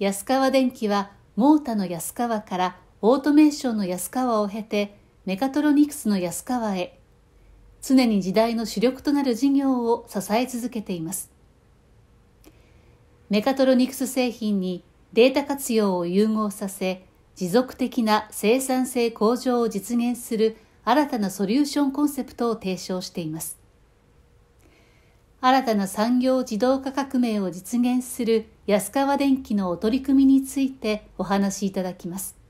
安川電機はモータの安川からオートメーションの安川を経てメカトロニクスの安川へ常に時代の主力となる事業を支え続けていますメカトロニクス製品にデータ活用を融合させ持続的な生産性向上を実現する新たなソリューションコンセプトを提唱しています新たな産業自動化革命を実現する安川電機のお取り組みについてお話しいただきます。